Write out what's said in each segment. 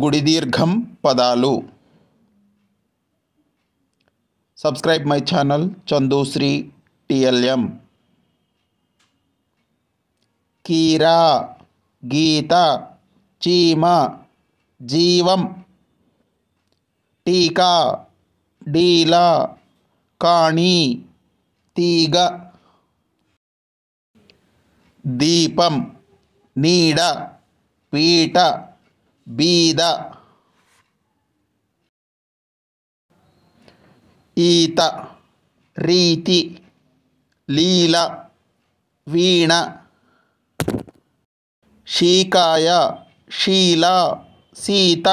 గుడిదీర్ఘం పదాలు subscribe my channel Chandusri TLM కీరా గీత చీమ జీవం టీకా డీలా కాణి తీగ దీపం నీడ పీట बीद, ईत रीति लील वीण शीकाय शीला सीत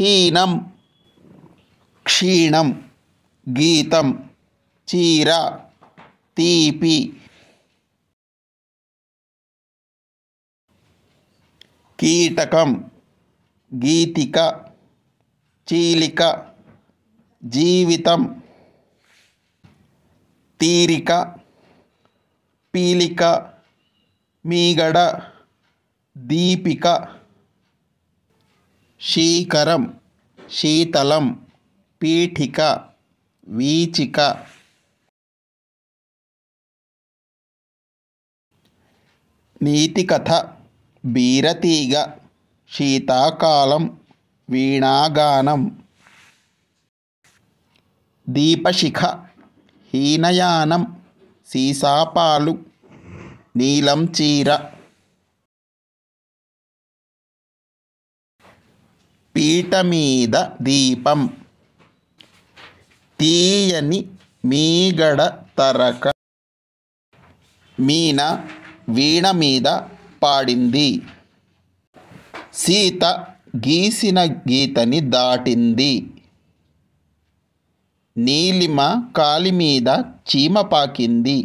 हीनं क्षीणं गीतं चीर तीपि कीटकं గీతిక చీలిక జీవితం తీరిక పీలిక మీగడ దీపిక శీకరం శీతలం పీఠిక వీచిక నీతికథ బీరతీగ శీతాకాలం వీణాగానం దీపశిఖ హీనయానం సీసాపాలు నీలం చీర పీటమీద దీపం తీయని మీగడ తరక మీన వీణ మీద పాడింది సీత గీసిన గీతని దాటింది నీలిమ కాలి మీద చీమ పాకింది